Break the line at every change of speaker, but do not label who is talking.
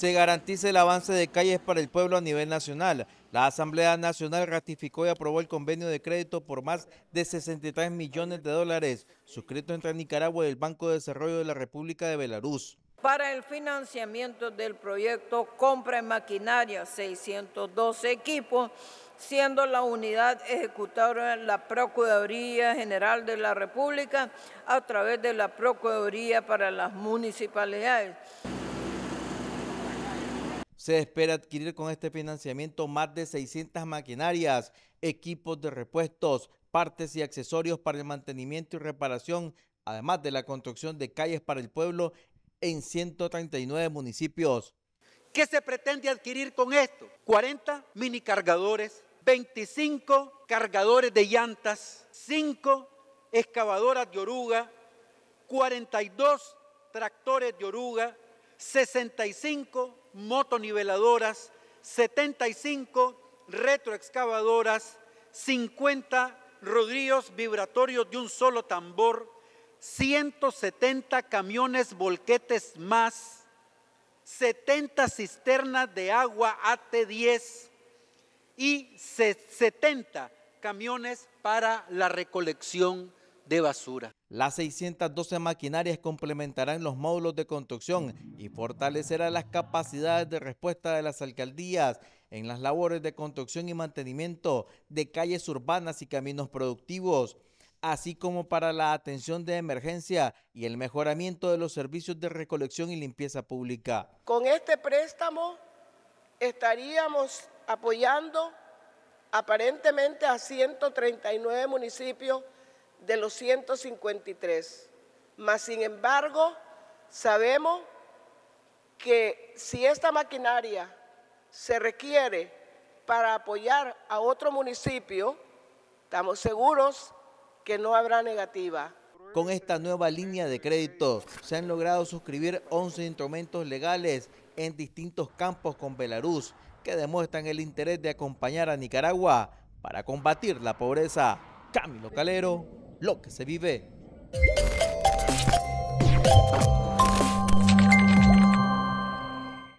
se garantice el avance de calles para el pueblo a nivel nacional. La Asamblea Nacional ratificó y aprobó el convenio de crédito por más de 63 millones de dólares, suscrito entre Nicaragua y el Banco de Desarrollo de la República de Belarus.
Para el financiamiento del proyecto compra en maquinaria 612 equipos, siendo la unidad ejecutora la Procuraduría General de la República a través de la Procuraduría para las Municipalidades.
Se espera adquirir con este financiamiento más de 600 maquinarias, equipos de repuestos, partes y accesorios para el mantenimiento y reparación, además de la construcción de calles para el pueblo en 139 municipios. ¿Qué se pretende adquirir con esto?
40 mini cargadores, 25 cargadores de llantas, 5 excavadoras de oruga, 42 tractores de oruga, 65 motoniveladoras, 75 retroexcavadoras, 50 rodillos vibratorios de un solo tambor, 170 camiones volquetes más, 70 cisternas de agua AT10 y 70 camiones para la recolección de basura.
Las 612 maquinarias complementarán los módulos de construcción y fortalecerán las capacidades de respuesta de las alcaldías en las labores de construcción y mantenimiento de calles urbanas y caminos productivos así como para la atención de emergencia y el mejoramiento de los servicios de recolección y limpieza pública.
Con este préstamo estaríamos apoyando aparentemente a 139 municipios de los 153. Mas, sin embargo, sabemos que si esta maquinaria se requiere para apoyar a otro municipio, estamos seguros que no habrá negativa.
Con esta nueva línea de créditos se han logrado suscribir 11 instrumentos legales en distintos campos con Belarus que demuestran el interés de acompañar a Nicaragua para combatir la pobreza. Camilo Calero, lo que se vive.